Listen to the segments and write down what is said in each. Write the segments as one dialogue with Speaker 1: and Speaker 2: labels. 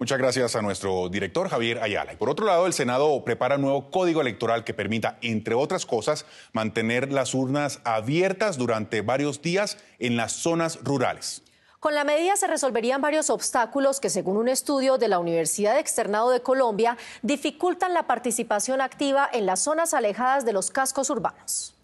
Speaker 1: Muchas gracias a nuestro director Javier Ayala. Y por otro lado, el Senado prepara un nuevo código electoral que permita, entre otras cosas, mantener las urnas abiertas durante varios días en las zonas rurales.
Speaker 2: Con la medida se resolverían varios obstáculos que, según un estudio de la Universidad Externado de Colombia, dificultan la participación activa en las zonas alejadas de los cascos urbanos.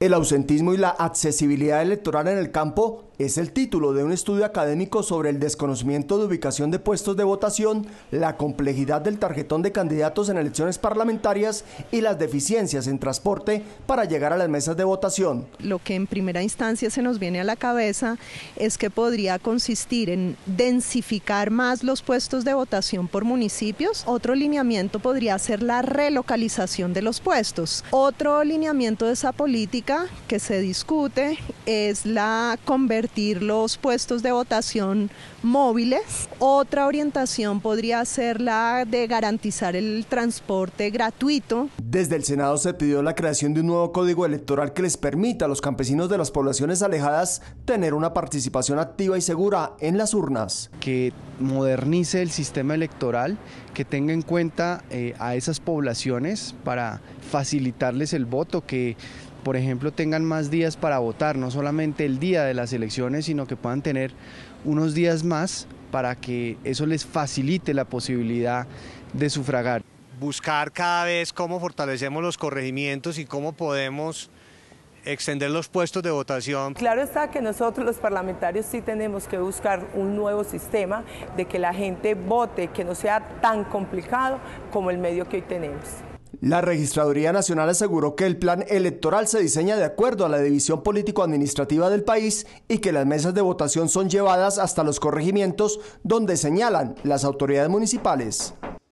Speaker 3: El ausentismo y la accesibilidad electoral en el campo es el título de un estudio académico sobre el desconocimiento de ubicación de puestos de votación, la complejidad del tarjetón de candidatos en elecciones parlamentarias y las deficiencias en transporte para llegar a las mesas de votación.
Speaker 4: Lo que en primera instancia se nos viene a la cabeza es que podría consistir en densificar más los puestos de votación por municipios. Otro lineamiento podría ser la relocalización de los puestos. Otro lineamiento de esa política que se discute es la conversión los puestos de votación móviles. Otra orientación podría ser la de garantizar el transporte gratuito.
Speaker 3: Desde el Senado se pidió la creación de un nuevo código electoral que les permita a los campesinos de las poblaciones alejadas tener una participación activa y segura en las urnas. Que
Speaker 5: modernice el sistema electoral, que tenga en cuenta eh, a esas poblaciones para facilitarles el voto, que por ejemplo, tengan más días para votar, no solamente el día de las elecciones, sino que puedan tener unos días más para que eso les facilite la posibilidad de sufragar. Buscar cada vez cómo fortalecemos los corregimientos y cómo podemos extender los puestos de votación.
Speaker 6: Claro está que nosotros los parlamentarios sí tenemos que buscar un nuevo sistema de que la gente vote, que no sea tan complicado como el medio que hoy tenemos.
Speaker 3: La Registraduría Nacional aseguró que el plan electoral se diseña de acuerdo a la división político-administrativa del país y que las mesas de votación son llevadas hasta los corregimientos donde señalan las autoridades municipales.